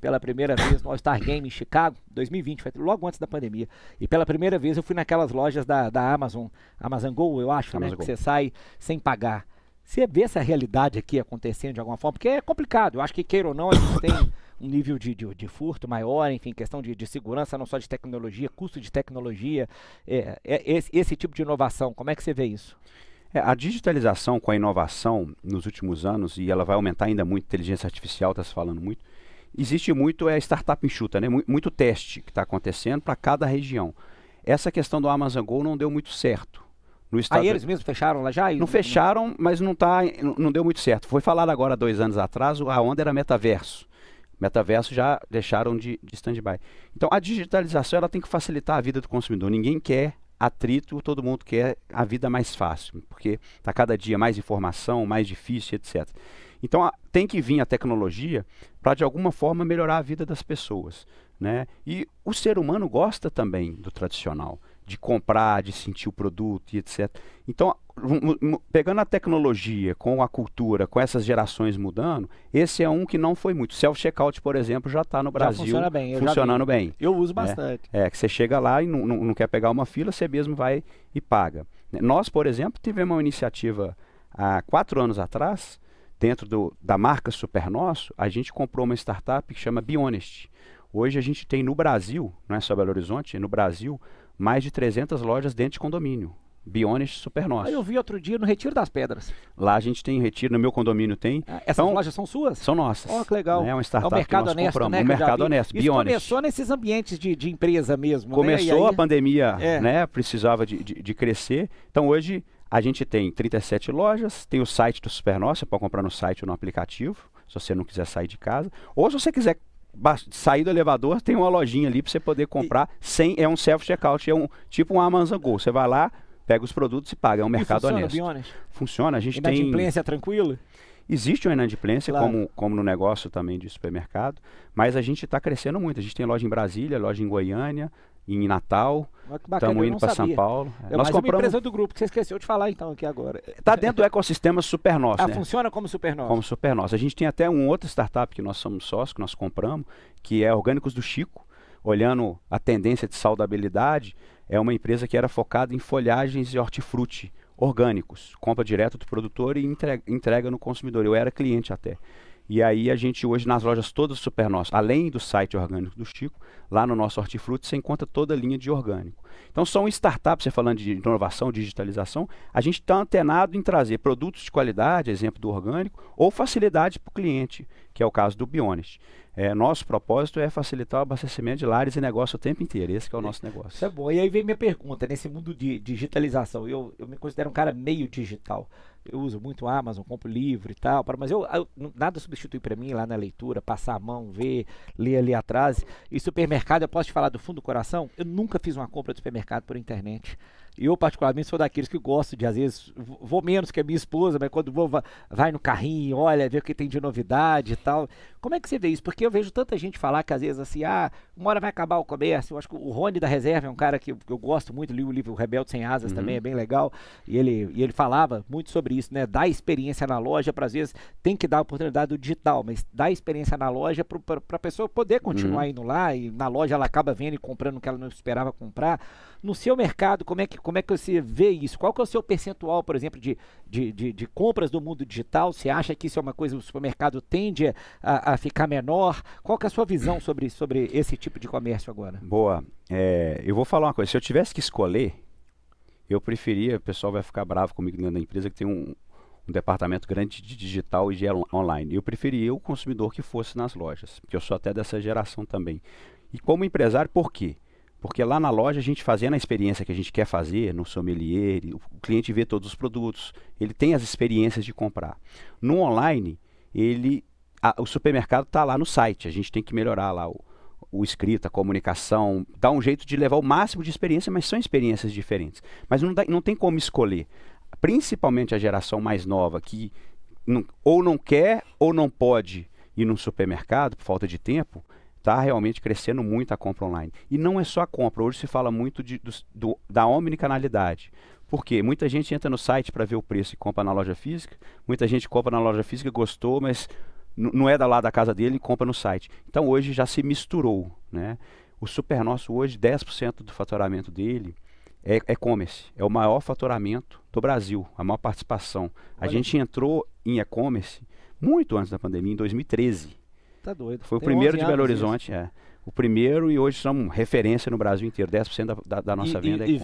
pela primeira vez no All-Star Game em Chicago, 2020, foi logo antes da pandemia. E pela primeira vez eu fui naquelas lojas da, da Amazon, Amazon Go, eu acho, né, Amazon né? Go. Que você sai sem pagar. Você vê essa realidade aqui acontecendo de alguma forma, porque é complicado. Eu acho que, queira ou não, a gente tem um nível de, de, de furto maior, enfim, questão de, de, segurança, não só de tecnologia, custo de tecnologia, é, é, é esse, esse, tipo de inovação. Como é que você vê isso? É, a digitalização com a inovação nos últimos anos, e ela vai aumentar ainda muito, inteligência artificial está se falando muito, existe muito é, startup enxuta, né? muito teste que está acontecendo para cada região. Essa questão do Amazon Go não deu muito certo. No ah, estado... Aí eles mesmos fecharam lá já? Não fecharam, mas não, tá, não deu muito certo. Foi falado agora dois anos atrás, a onda era metaverso. Metaverso já deixaram de, de stand-by. Então a digitalização ela tem que facilitar a vida do consumidor. Ninguém quer atrito, todo mundo quer a vida mais fácil, porque está cada dia mais informação, mais difícil, etc. Então a, tem que vir a tecnologia para de alguma forma melhorar a vida das pessoas, né? E o ser humano gosta também do tradicional, de comprar, de sentir o produto e etc. Então, pegando a tecnologia com a cultura, com essas gerações mudando, esse é um que não foi muito. Self checkout, por exemplo, já está no Brasil funciona bem, funcionando bem. Eu uso né? bastante. É, é, que você chega lá e não, não, não quer pegar uma fila, você mesmo vai e paga. Nós, por exemplo, tivemos uma iniciativa há quatro anos atrás dentro do, da marca Super Nosso, a gente comprou uma startup que chama Bionest. Hoje a gente tem no Brasil, não é só Belo Horizonte, no Brasil, mais de 300 lojas dentro de condomínio. Bionest Super Nosso. Eu vi outro dia no Retiro das Pedras. Lá a gente tem retiro, no meu condomínio tem. Ah, essas então, lojas são suas? São nossas. Olha que legal. Né, é uma startup é um mercado que nós honesto, compramos. Né, um mercado honesto, Isso Bionest. começou nesses ambientes de, de empresa mesmo, né? Começou né? aí... a pandemia, é. né? Precisava de, de, de crescer. Então hoje a gente tem 37 lojas, tem o site do Supernova, você pode comprar no site ou no aplicativo, se você não quiser sair de casa. Ou se você quiser sair do elevador, tem uma lojinha ali para você poder comprar e... sem, é um self-checkout, é um tipo um Amazon Go. Você vai lá, pega os produtos e paga. É um mercado funciona, honesto. Funciona, a gente tem. é tranquilo? Existe uma inadimplência, claro. como, como no negócio também de supermercado, mas a gente está crescendo muito. A gente tem loja em Brasília, loja em Goiânia, em Natal. Estamos indo para São Paulo. É, Nós compramos... uma empresa do grupo que você esqueceu de falar então aqui agora. Está dentro do ecossistema Super Nosso. Ah, né? funciona como Super Nosso. Como Super Nosso. A gente tem até um outro startup que nós somos sócios, que nós compramos, que é Orgânicos do Chico, olhando a tendência de saudabilidade, é uma empresa que era focada em folhagens e hortifruti orgânicos, compra direto do produtor e entrega, entrega no consumidor. Eu era cliente até. E aí a gente hoje nas lojas todas super nosso, além do site orgânico do Chico, lá no nosso hortifruti você encontra toda a linha de orgânico. Então são startups, você falando de inovação, digitalização, a gente está antenado em trazer produtos de qualidade, exemplo do orgânico, ou facilidade para o cliente que é o caso do Bionest. É, nosso propósito é facilitar o abastecimento de lares e negócio o tempo inteiro. Esse é o nosso negócio. Isso é bom. E aí vem minha pergunta, nesse mundo de digitalização, eu, eu me considero um cara meio digital. Eu uso muito Amazon, compro livro e tal, mas eu, eu nada substitui para mim lá na leitura, passar a mão, ver, ler ali atrás. E supermercado, eu posso te falar do fundo do coração, eu nunca fiz uma compra de supermercado por internet. Eu, particularmente, sou daqueles que gosto de, às vezes, vou menos que a minha esposa, mas quando vou, vai no carrinho, olha, vê o que tem de novidade e tal. Como é que você vê isso? Porque eu vejo tanta gente falar que, às vezes, assim, ah, uma hora vai acabar o comércio. Eu acho que o Rony da Reserva é um cara que eu, eu gosto muito, li o livro Rebelde Sem Asas uhum. também, é bem legal. E ele, e ele falava muito sobre isso, né? Dar experiência na loja, para às vezes, tem que dar a oportunidade do digital, mas dar experiência na loja para a pessoa poder continuar uhum. indo lá e na loja ela acaba vendo e comprando o que ela não esperava comprar. No seu mercado, como é que como é que você vê isso? Qual que é o seu percentual, por exemplo, de, de, de, de compras do mundo digital? Você acha que isso é uma coisa que o supermercado tende a, a ficar menor? Qual que é a sua visão sobre, sobre esse tipo de comércio agora? Boa. É, eu vou falar uma coisa. Se eu tivesse que escolher, eu preferia, o pessoal vai ficar bravo comigo dentro da empresa, que tem um, um departamento grande de digital e de online. Eu preferia o consumidor, que fosse nas lojas, porque eu sou até dessa geração também. E como empresário, por quê? Porque lá na loja a gente fazendo a experiência que a gente quer fazer, no sommelier, o cliente vê todos os produtos, ele tem as experiências de comprar. No online, ele a, o supermercado está lá no site, a gente tem que melhorar lá o, o escrito, a comunicação, dá um jeito de levar o máximo de experiência, mas são experiências diferentes. Mas não, dá, não tem como escolher. Principalmente a geração mais nova que não, ou não quer ou não pode ir num supermercado por falta de tempo, está realmente crescendo muito a compra online. E não é só a compra, hoje se fala muito de, do, do, da omnicanalidade. Por quê? Muita gente entra no site para ver o preço e compra na loja física, muita gente compra na loja física, gostou, mas não é da lá da casa dele e compra no site. Então hoje já se misturou. Né? O Super Nosso hoje, 10% do faturamento dele é e-commerce, é, é o maior faturamento do Brasil, a maior participação. Olha. A gente entrou em e-commerce muito antes da pandemia, em 2013 tá doido. Foi Tem o primeiro de Belo Horizonte, isso. é. O primeiro e hoje são referência no Brasil inteiro, 10% da, da, da nossa e, venda. É e, é...